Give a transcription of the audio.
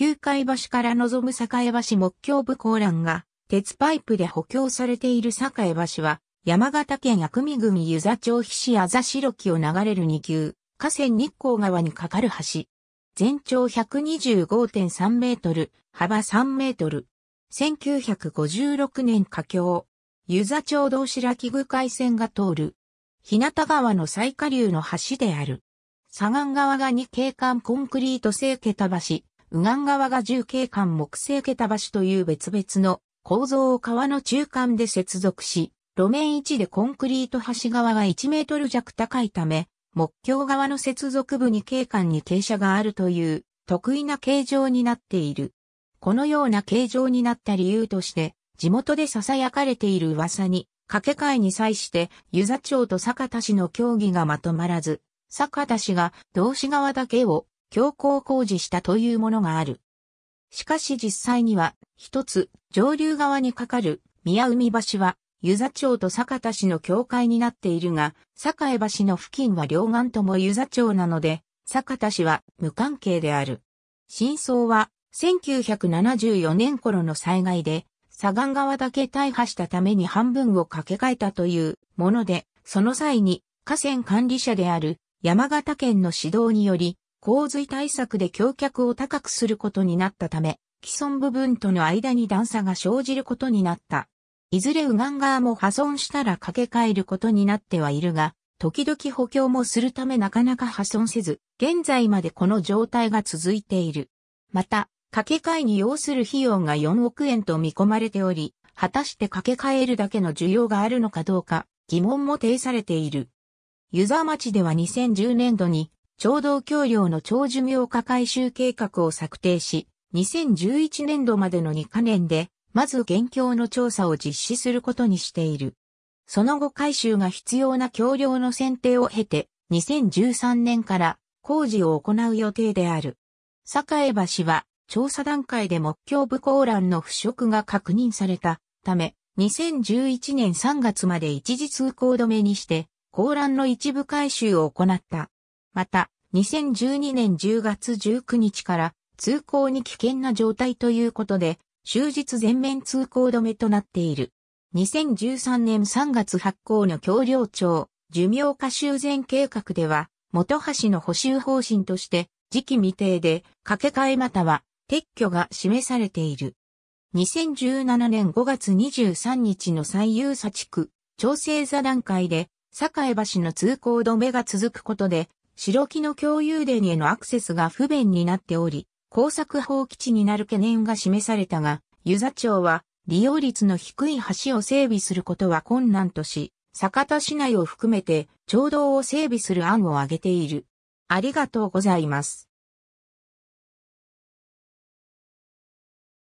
旧海橋から望む栄橋木橋部港欄が、鉄パイプで補強されている栄橋は、山形県薬見組湯座町菱市あざしろきを流れる二級、河川日光川に架かる橋。全長125.3メートル、幅3メートル。1956年架橋。湯座町道白木具海線が通る。日向川の最下流の橋である。左岸側が二景観コンクリート製桁橋、右岸側が重景間木製桁橋という別々の構造を川の中間で接続し、路面位置でコンクリート橋側が1メートル弱高いため、木橋側の接続部に景観に傾斜があるという得意な形状になっている。このような形状になった理由として、地元で囁かれている噂に、掛け替えに際して、湯座町と坂田市の協議がまとまらず、坂田市が同志側だけを強行工事したというものがある。しかし実際には、一つ、上流側に架かる宮海橋は、湯座町と坂田市の境界になっているが、坂江橋の付近は両岸とも湯座町なので、坂田市は無関係である。真相は、1974年頃の災害で、左岸側だけ大破したために半分を掛け替えたというもので、その際に河川管理者である山形県の指導により、洪水対策で橋脚を高くすることになったため、既存部分との間に段差が生じることになった。いずれ右岸側も破損したら掛け替えることになってはいるが、時々補強もするためなかなか破損せず、現在までこの状態が続いている。また、掛け替えに要する費用が4億円と見込まれており、果たして掛け替えるだけの需要があるのかどうか疑問も呈されている。湯沢町では2010年度に聴導橋梁の長寿命化改修計画を策定し、2011年度までの2カ年で、まず現況の調査を実施することにしている。その後改修が必要な橋梁の選定を経て、2013年から工事を行う予定である。栄橋は調査段階で木橋部高欄の腐食が確認されたため、2011年3月まで一時通行止めにして、高欄の一部改修を行った。また、2012年10月19日から通行に危険な状態ということで、終日全面通行止めとなっている。2013年3月発行の橋梁庁、寿命化修繕計画では、元橋の補修方針として、時期未定で、掛け替えまたは撤去が示されている。2017年5月23日の最優査地区、調整座談会で、栄橋の通行止めが続くことで、白木の共有電へのアクセスが不便になっており、工作放棄地になる懸念が示されたが、湯座町は利用率の低い橋を整備することは困難とし、酒田市内を含めて、町道を整備する案を挙げている。ありがとうございます。